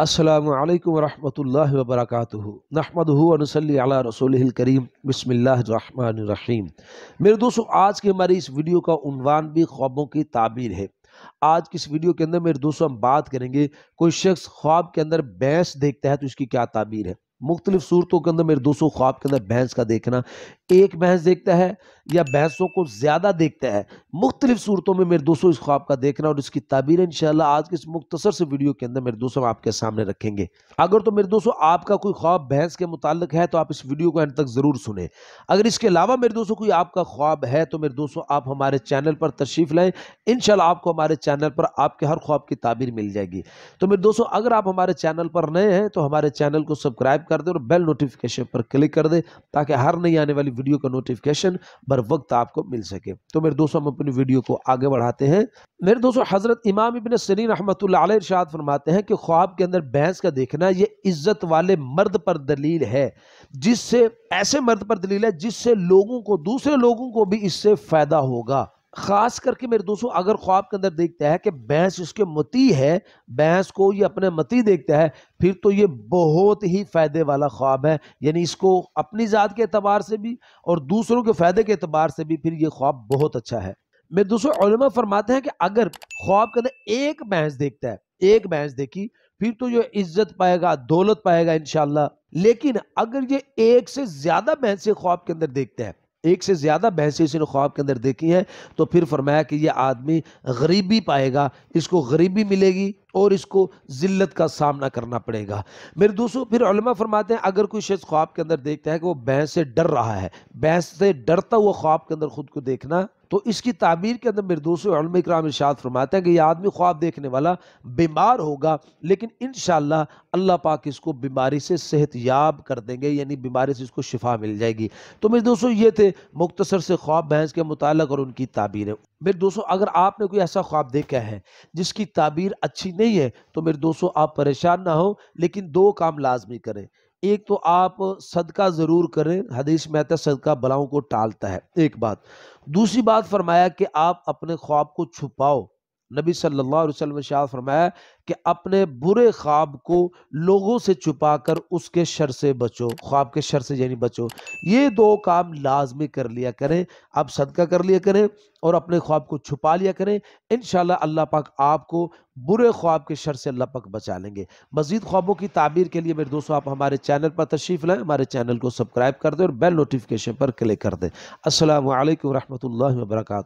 असलकम वरहमल वबरक नहमदनसली अला रसोल करीम बसमीम मेरे दोस्तों आज की हमारी इस वीडियो का उनवान भी ख्वाबों की ताबीर है आज की इस वीडियो के अंदर मेरे दोस्तों हम बात करेंगे कोई शख्स ख्वाब के अंदर बैंस देखता है तो इसकी क्या ताबीर है मुख्तलिफ सूरतों के अंदर मेरे दोस्तों ख्वाब के अंदर भैंस का देखना एक भैंस देखता है या भैंसों को ज़्यादा देखता है मुख्तलिफ सूरतों में मेरे दोस्तों इस ख्वाब का देखना और इसकी ताबीर इन आज के इस मुख्तसर से वीडियो के अंदर मेरे दोस्तों आपके सामने रखेंगे अगर तो मेरे दोस्तों आपका कोई ख्वाब भैंस के मुतालिक है तो आप इस वीडियो को अंत तक ज़रूर सुने अगर इसके अलावा मेरे दोस्तों कोई आपका ख्वाब है तो मेरे दोस्तों आप हमारे चैनल पर तशरीफ़ लाएँ इन आपको हमारे चैनल पर आपके हर ख्वाब की ताबीर मिल जाएगी तो मेरे दोस्तों अगर आप हमारे चैनल पर नए हैं तो हमारे चैनल को सब्सक्राइब कर दे और बेल नोटिफिकेशन पर क्लिक कर दे ताकि हर नई आने वाली वीडियो का नोटिफिकेशन बर वक्त आपको मिल सके तो मेरे दोस्तों हम अपनी वीडियो को आगे बढ़ाते हैं मेरे दोस्तों हज़रत इमाम इबिन सरीन रहमत आरशाद फरमाते हैं कि ख्वाब के अंदर बहस का देखना यह इज्जत वाले मर्द पर दलील है जिससे ऐसे मर्द पर दलील है जिससे लोगों को दूसरे लोगों को भी इससे फ़ायदा होगा ख़ास करके मेरे दोस्तों अगर ख्वाब के अंदर देखता है कि भैंस उसके मती है भैंस को ये अपने मती देखता है फिर तो ये बहुत ही फ़ायदे वाला ख्वाब है यानी इसको अपनी ज़ात के अतबार से भी और दूसरों के फ़ायदे के अतबार से भी फिर ये ख्वाब बहुत अच्छा है मेरे दोस्तों फरमाते हैं कि अगर ख्वाब के अंदर एक भैंस देखता है एक भैंस देखी फिर तो ये इज्जत पाएगा दौलत पाएगा इन लेकिन अगर ये एक से ज़्यादा भैंस ख्वाब के अंदर देखते हैं एक से ज़्यादा बहसें इसने ख्वाब के अंदर देखी हैं तो फिर फरमाया कि यह आदमी गरीबी पाएगा इसको गरीबी मिलेगी और इसको ज़िल्लत का सामना करना पड़ेगा मेरे दोस्तों फिर फरमाते हैं अगर कोई शख्स ख्वाब के अंदर देखता है कि वो बहस से डर रहा है बहस से डरता हुआ ख्वाब के अंदर खुद को देखना तो इसकी ताबीर के अंदर और कराम इर्शाद फरमाते हैं कि यह आदमी ख्वाब देखने वाला बीमार होगा लेकिन इन अल्लाह पाक इसको बीमारी से सेहत याब कर देंगे यानी बीमारी से इसको शिफा मिल जाएगी तो मेरे दोस्तों ये थे मुख्तसर से ख्वाब भैंस के मुतल और उनकी ताबीरें मेरे दोस्तों अगर आपने कोई ऐसा ख्वाब देखा है जिसकी ताबीर अच्छी नहीं है तो मेरे दोस्तों आप परेशान ना हो लेकिन दो काम लाजमी करें एक तो आप सदका ज़रूर करें हदीस में आता है सदका बलाओं को टालता है एक बात दूसरी बात फरमाया कि आप अपने ख्वाब को छुपाओ नबी सल्लल्लाहु अलैहि वसल्लम ने शाह फरमाया कि अपने बुरे ख्वाब को लोगों से छुपा कर उसके शर से बचो ख्वाब के शर से यानी बचो ये दो काम लाजमी कर लिया करें आप सदका कर लिया करें और अपने ख्वाब को छुपा लिया करें इन अल्लाह पाक आपको बुरे ख्वाब के शर से अल्लाह पाक बचा लेंगे मजीद ख्वाबों की ताबीर के लिए मेरे दोस्तों आप हमारे चैनल पर तशरीफ़ लाएँ हमारे चैनल को सब्सक्राइब कर दें और बेल नोटिफिकेशन पर क्लिक कर दें असल वरहमल वर्का